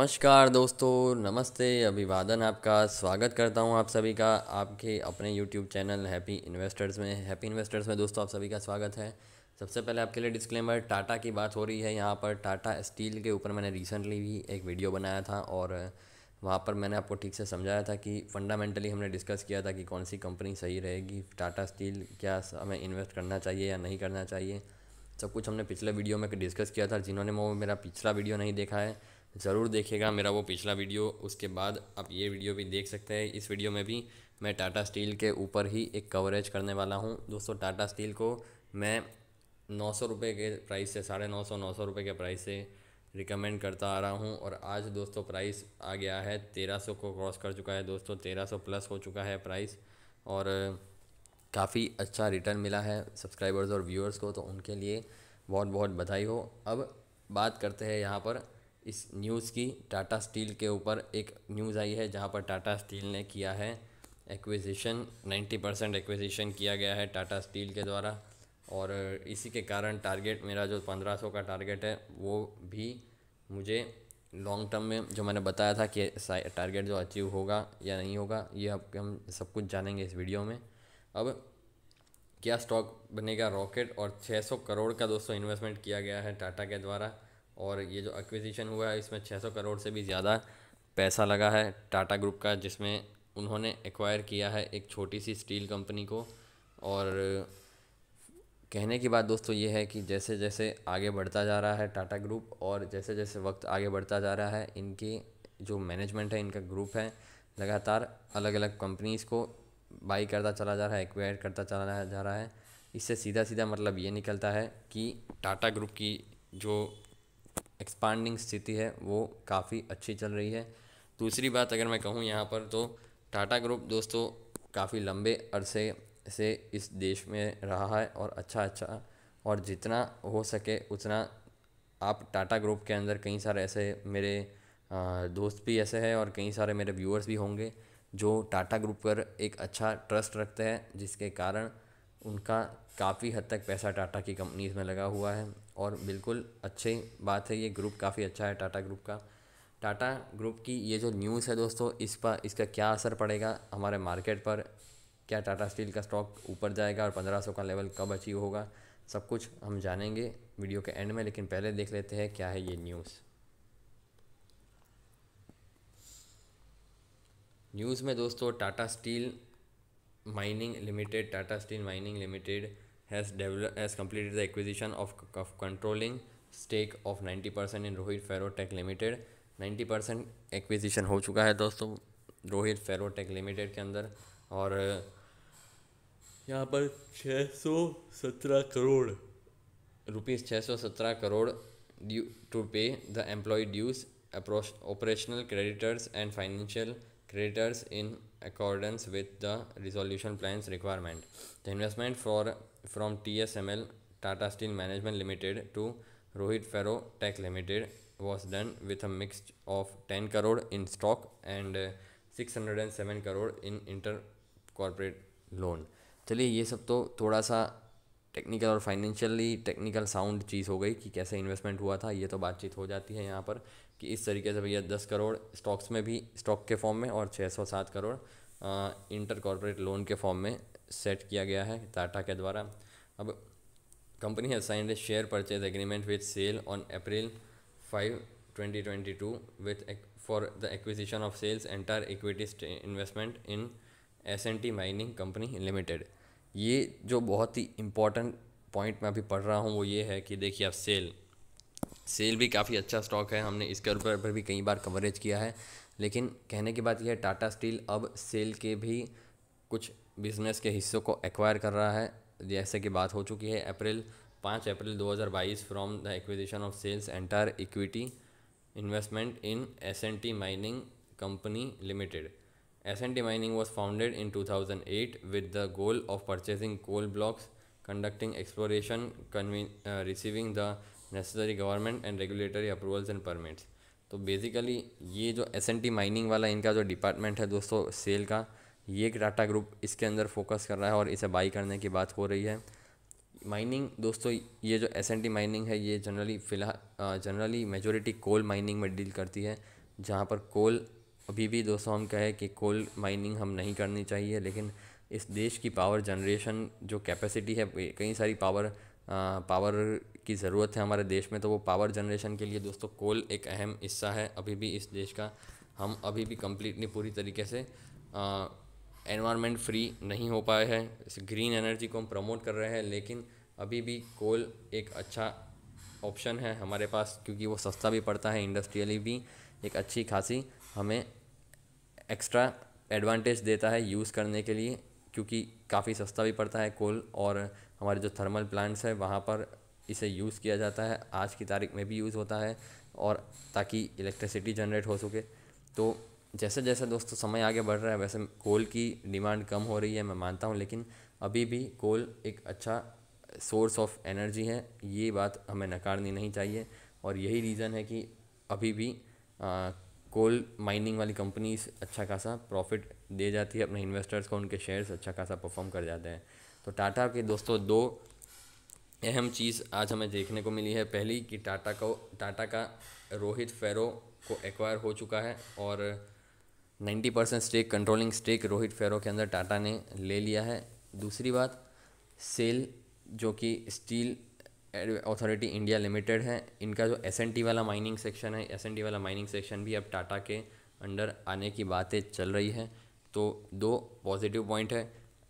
नमस्कार दोस्तों नमस्ते अभिवादन आपका स्वागत करता हूं आप सभी का आपके अपने यूट्यूब चैनल हैप्पी इन्वेस्टर्स में हैप्पी इन्वेस्टर्स में दोस्तों आप सभी का स्वागत है सबसे पहले आपके लिए डिस्क्लेमर टाटा की बात हो रही है यहाँ पर टाटा स्टील के ऊपर मैंने रिसेंटली भी एक वीडियो बनाया था और वहाँ पर मैंने आपको ठीक से समझाया था कि फंडामेंटली हमने डिस्कस किया था कि कौन सी कंपनी सही रहेगी टाटा स्टील क्या हमें इन्वेस्ट करना चाहिए या नहीं करना चाहिए सब कुछ हमने पिछले वीडियो में डिस्कस किया था जिन्होंने वो मेरा पिछला वीडियो नहीं देखा है ज़रूर देखिएगा मेरा वो पिछला वीडियो उसके बाद आप ये वीडियो भी देख सकते हैं इस वीडियो में भी मैं टाटा स्टील के ऊपर ही एक कवरेज करने वाला हूँ दोस्तों टाटा स्टील को मैं नौ सौ रुपये के प्राइस से साढ़े नौ सौ नौ सौ रुपये के प्राइस से रिकमेंड करता आ रहा हूँ और आज दोस्तों प्राइस आ गया है तेरह सौ को क्रॉस कर चुका है दोस्तों तेरह सौ प्लस हो चुका है प्राइस और काफ़ी अच्छा रिटर्न मिला है सब्सक्राइबर्स और व्यूअर्स को तो उनके लिए बहुत बहुत बधाई हो अब बात करते हैं यहाँ पर इस न्यूज़ की टाटा स्टील के ऊपर एक न्यूज़ आई है जहाँ पर टाटा स्टील ने किया है एक्विजिशन नाइन्टी परसेंट एक्विजिशन किया गया है टाटा स्टील के द्वारा और इसी के कारण टारगेट मेरा जो पंद्रह सौ का टारगेट है वो भी मुझे लॉन्ग टर्म में जो मैंने बताया था कि टारगेट जो अचीव होगा या नहीं होगा ये अब हम सब कुछ जानेंगे इस वीडियो में अब क्या स्टॉक बनेगा रॉकेट और 600 करोड़ का दोस्तों इन्वेस्टमेंट किया गया है टाटा के द्वारा और ये जो एक्विजिशन हुआ है इसमें 600 करोड़ से भी ज़्यादा पैसा लगा है टाटा ग्रुप का जिसमें उन्होंने एक्वायर किया है एक छोटी सी स्टील कंपनी को और कहने की बात दोस्तों ये है कि जैसे जैसे आगे बढ़ता जा रहा है टाटा ग्रुप और जैसे जैसे वक्त आगे बढ़ता जा रहा है इनकी जो मैनेजमेंट है इनका ग्रुप है लगातार अलग अलग कंपनीज़ को बाई करता चला जा रहा है एक्वायर करता चला जा रहा है इससे सीधा सीधा मतलब ये निकलता है कि टाटा ग्रुप की जो एक्सपांडिंग स्थिति है वो काफ़ी अच्छी चल रही है दूसरी बात अगर मैं कहूँ यहाँ पर तो टाटा ग्रुप दोस्तों काफ़ी लंबे अरसे से इस देश में रहा है और अच्छा अच्छा और जितना हो सके उतना आप टाटा ग्रुप के अंदर कई सारे ऐसे मेरे दोस्त भी ऐसे हैं और कई सारे मेरे व्यूअर्स भी होंगे जो टाटा ग्रुप पर एक अच्छा ट्रस्ट रखते हैं जिसके कारण उनका काफ़ी हद तक पैसा टाटा की कंपनीज में लगा हुआ है और बिल्कुल अच्छी बात है ये ग्रुप काफ़ी अच्छा है टाटा ग्रुप का टाटा ग्रुप की ये जो न्यूज़ है दोस्तों इस पर इसका क्या असर पड़ेगा हमारे मार्केट पर क्या टाटा स्टील का स्टॉक ऊपर जाएगा और पंद्रह सौ का लेवल कब अचीव होगा सब कुछ हम जानेंगे वीडियो के एंड में लेकिन पहले देख लेते हैं क्या है ये न्यूज़ न्यूज़ में दोस्तों Tata steel mining limited Tata steel mining limited has developed has completed the acquisition of, of controlling stake of 90% in Rohit Ferrotech Limited 90% acquisition हो चुका है दोस्तों रोहित फेरोटेक लिमिटेड के अंदर और यहाँ पर 617 crore rupees 617 crore due to pay the employ dues operational creditors and financial creditors in accordance with the resolution plan's requirement. The investment for from TSML Tata Steel Management Limited to Rohit Ferro Tech Limited was done with a mix of 10 crore in stock and 607 crore in inter corporate loan चलिए ये सब तो थोड़ा सा technical और financially technical sound चीज़ हो गई कि कैसे इन्वेस्टमेंट हुआ था ये तो बातचीत हो जाती है यहाँ पर कि इस तरीके से भैया दस करोड़ स्टॉक्स में भी स्टॉक के फॉर्म में और छः सौ सात करोड़ इंटर कॉरपोरेट लोन के फॉर्म में सेट किया गया है टाटा के द्वारा अब company assigned signed share purchase agreement with SAIL on April five twenty twenty two with for the acquisition of SAIL's entire equity investment in S N T mining company limited ये जो बहुत ही important point मैं अभी पढ़ रहा हूँ वो ये है कि देखिए आप सेल सेल भी काफ़ी अच्छा स्टॉक है हमने इसके ऊपर पर भी कई बार कवरेज किया है लेकिन कहने की बात यह है टाटा स्टील अब सेल के भी कुछ बिजनेस के हिस्सों को एक्वायर कर रहा है जैसे कि बात हो चुकी है अप्रैल पाँच April 2022 from the acquisition of SAIL's entire equity investment in S N T mining company limited S N T mining was founded in two thousand eight with the goal of purchasing coal blocks conducting exploration receiving the necessary government and regulatory approvals and permits तो basically ये जो S N T mining वाला इनका जो department है दोस्तों cell का ये एक टाटा ग्रुप इसके अंदर फोकस कर रहा है और इसे बाई करने की बात हो रही है माइनिंग दोस्तों ये जो एस एन टी माइनिंग है ये जनरली फिलहाल जनरली मेजोरिटी कोल माइनिंग में डील करती है जहाँ पर कोल अभी भी दोस्तों हम कहें कि कोल माइनिंग हम नहीं करनी चाहिए लेकिन इस देश की पावर जनरेशन जो कैपेसिटी है कई सारी पावर आ, पावर की ज़रूरत है हमारे देश में तो वो पावर जनरेशन के लिए दोस्तों कोल एक अहम हिस्सा है अभी भी इस देश का हम अभी भी कम्प्लीटली पूरी तरीके से एनवायरनमेंट फ्री नहीं हो पाए हैं इस ग्रीन एनर्जी को हम प्रमोट कर रहे हैं लेकिन अभी भी कोल एक अच्छा ऑप्शन है हमारे पास क्योंकि वो सस्ता भी पड़ता है इंडस्ट्रियली भी एक अच्छी खासी हमें एक्स्ट्रा एडवांटेज देता है यूज़ करने के लिए क्योंकि काफ़ी सस्ता भी पड़ता है कोल और हमारे जो थर्मल प्लांट्स हैं वहाँ पर इसे यूज़ किया जाता है आज की तारीख में भी यूज़ होता है और ताकि इलेक्ट्रिसिटी जनरेट हो सके तो जैसे जैसे दोस्तों समय आगे बढ़ रहा है वैसे कोल की डिमांड कम हो रही है मैं मानता हूँ लेकिन अभी भी कोल एक अच्छा सोर्स ऑफ एनर्जी है ये बात हमें नकारनी नहीं चाहिए और यही रीज़न है कि अभी भी आ, कोल माइनिंग वाली कंपनीज अच्छा खासा प्रॉफिट दे जाती है अपने इन्वेस्टर्स को उनके शेयर्स अच्छा खासा परफॉर्म कर जाते हैं तो टाटा के दोस्तों दो अहम चीज़ आज हमें देखने को मिली है पहली कि टाटा को टाटा का रोहित फेरो को एक्वायर हो चुका है और ninety percent stake controlling stake Rohit ferro के अंदर टाटा ने ले लिया है दूसरी बात सेल जो कि स्टील अथॉरिटी इंडिया लिमिटेड है इनका जो एस वाला माइनिंग सेक्शन है एस वाला माइनिंग सेक्शन भी अब टाटा के अंडर आने की बातें चल रही है तो दो पॉजिटिव पॉइंट है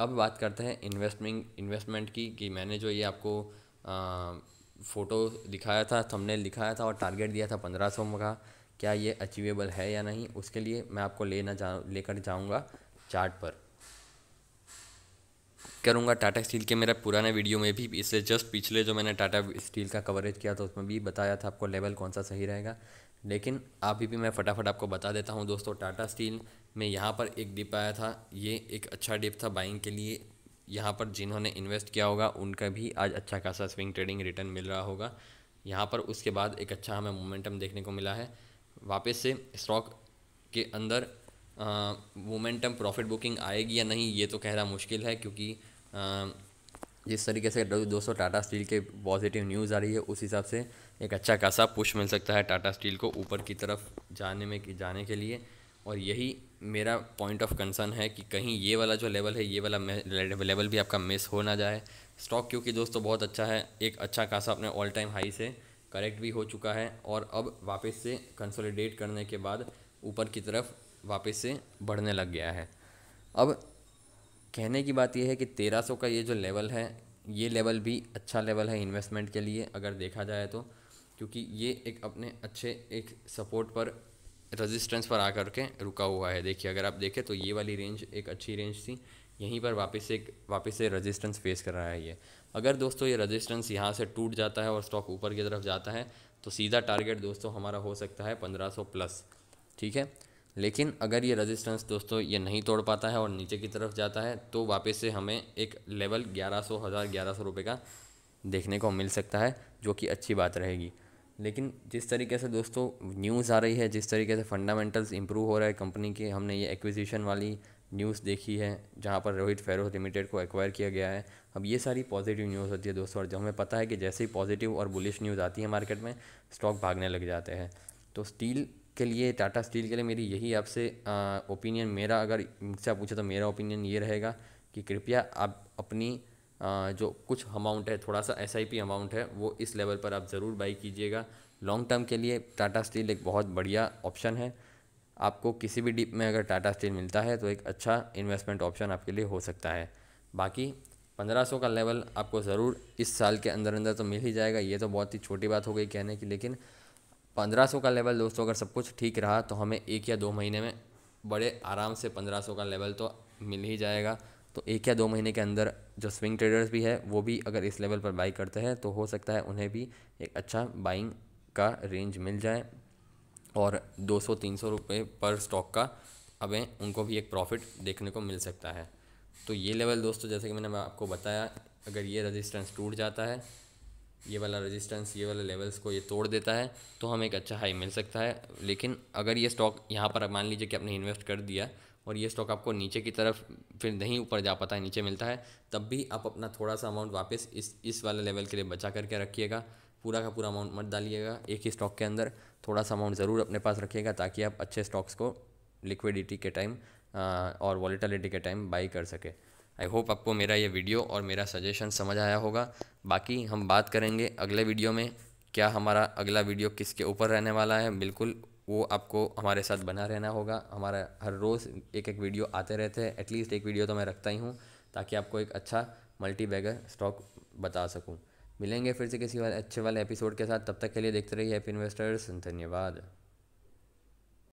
अब बात करते हैं इन्वेस्टमेंट इन्वेस्टमेंट की कि मैंने जो ये आपको आ, फ़ोटो दिखाया था थंबनेल दिखाया था और टारगेट दिया था पंद्रह सौ का क्या ये अचीवेबल है या नहीं उसके लिए मैं आपको लेना जा लेकर जाऊँगा चार्ट पर करूँगा टाटा स्टील के मेरा पुराने वीडियो में भी इससे जस्ट पिछले जो मैंने टाटा स्टील का कवरेज किया था उसमें भी बताया था आपको लेवल कौन सा सही रहेगा लेकिन अभी भी मैं फटाफट आपको बता देता हूँ दोस्तों टाटा स्टील में यहाँ पर एक डिप आया था ये एक अच्छा डिप था बाइंग के लिए यहाँ पर जिन्होंने इन्वेस्ट किया होगा उनका भी आज अच्छा खासा स्विंग ट्रेडिंग रिटर्न मिल रहा होगा यहाँ पर उसके बाद एक अच्छा हमें मोमेंटम देखने को मिला है वापस से स्टॉक के अंदर मोमेंटम प्रॉफिट बुकिंग आएगी या नहीं ये तो कहना मुश्किल है क्योंकि जिस तरीके से दोस्तों टाटा स्टील के पॉजिटिव न्यूज़ आ रही है उस हिसाब से एक अच्छा खासा पुश मिल सकता है टाटा स्टील को ऊपर की तरफ जाने में जाने के लिए और यही मेरा पॉइंट ऑफ कंसर्न है कि कहीं ये वाला जो लेवल है ये वाला लेवल भी आपका मिस हो ना जाए स्टॉक क्योंकि दोस्तों बहुत अच्छा है एक अच्छा खासा अपने ऑल टाइम हाई से करेक्ट भी हो चुका है और अब वापस से कंसोलिडेट करने के बाद ऊपर की तरफ वापस से बढ़ने लग गया है अब कहने की बात यह है कि 1300 का ये जो लेवल है ये लेवल भी अच्छा लेवल है इन्वेस्टमेंट के लिए अगर देखा जाए तो क्योंकि ये एक अपने अच्छे एक सपोर्ट पर रेजिस्टेंस पर आकर के रुका हुआ है देखिए अगर आप देखें तो ये वाली रेंज एक अच्छी रेंज थी यहीं पर वापस एक वापस से रेजिस्टेंस फेस कर रहा है ये अगर दोस्तों ये रेजिस्टेंस यहाँ से टूट जाता है और स्टॉक ऊपर की तरफ जाता है तो सीधा टारगेट दोस्तों हमारा हो सकता है पंद्रह प्लस ठीक है लेकिन अगर ये रेजिस्टेंस दोस्तों ये नहीं तोड़ पाता है और नीचे की तरफ जाता है तो वापस से हमें एक लेवल ग्यारह सौ हज़ार ग्यारह सौ रुपये का देखने को मिल सकता है जो कि अच्छी बात रहेगी लेकिन जिस तरीके से दोस्तों न्यूज़ आ रही है जिस तरीके से फंडामेंटल्स इंप्रूव हो रहा है कंपनी के हमने ये एक्विजिशन वाली न्यूज़ देखी है जहाँ पर रोहित फेरोज लिमिटेड को एक्वायर किया गया है अब ये सारी पॉजिटिव न्यूज़ होती है दोस्तों और जो हमें पता है कि जैसे ही पॉजिटिव और बुलिश न्यूज़ आती है मार्केट में स्टॉक भागने लग जाते हैं तो स्टील के लिए टाटा स्टील के लिए मेरी यही आपसे ओपिनियन मेरा अगर मुझसे आप पूछे तो मेरा ओपिनियन ये रहेगा कि कृपया आप अपनी आ, जो कुछ अमाउंट है थोड़ा सा एस अमाउंट है वो इस लेवल पर आप ज़रूर बाई कीजिएगा लॉन्ग टर्म के लिए टाटा स्टील एक बहुत बढ़िया ऑप्शन है आपको किसी भी डिप में अगर टाटा स्टील मिलता है तो एक अच्छा इन्वेस्टमेंट ऑप्शन आपके लिए हो सकता है बाकी 1500 का लेवल आपको ज़रूर इस साल के अंदर अंदर तो मिल ही जाएगा ये तो बहुत ही छोटी बात हो गई कहने की लेकिन सौ का लेवल दोस्तों अगर सब कुछ ठीक रहा तो हमें एक या दो महीने में बड़े आराम से सौ का लेवल तो मिल ही जाएगा तो एक या दो महीने के अंदर जो स्विंग ट्रेडर्स भी है वो भी अगर इस लेवल पर बाई करते हैं तो हो सकता है उन्हें भी एक अच्छा बाइंग का रेंज मिल जाए और 200-300 रुपये पर स्टॉक का अब उनको भी एक प्रॉफिट देखने को मिल सकता है तो ये लेवल दोस्तों जैसे कि मैंने आपको बताया अगर ये रजिस्टेंस टूट जाता है ये वाला रेजिस्टेंस ये वाला लेवल्स को ये तोड़ देता है तो हमें एक अच्छा हाई मिल सकता है लेकिन अगर ये स्टॉक यहाँ पर मान लीजिए कि आपने इन्वेस्ट कर दिया और ये स्टॉक आपको नीचे की तरफ फिर नहीं ऊपर जा पाता है नीचे मिलता है तब भी आप अपना थोड़ा सा अमाउंट वापस इस इस वाले लेवल के लिए बचा करके रखिएगा पूरा का पूरा अमाउंट मत डालिएगा एक ही स्टॉक के अंदर थोड़ा सा अमाउंट ज़रूर अपने पास रखिएगा ताकि आप अच्छे स्टॉक्स को लिक्विडिटी के टाइम और वॉलीटलिटी के टाइम बाई कर सके आई होप आपको मेरा ये वीडियो और मेरा सजेशन समझ आया होगा बाकी हम बात करेंगे अगले वीडियो में क्या हमारा अगला वीडियो किसके ऊपर रहने वाला है बिल्कुल वो आपको हमारे साथ बना रहना होगा हमारा हर रोज़ एक एक वीडियो आते रहते हैं एटलीस्ट एक वीडियो तो मैं रखता ही हूँ ताकि आपको एक अच्छा मल्टी बैगर स्टॉक बता सकूँ मिलेंगे फिर से किसी वाले अच्छे वाले एपिसोड के साथ तब तक के लिए देखते रहिए हैप्पी इन्वेस्टर्स धन्यवाद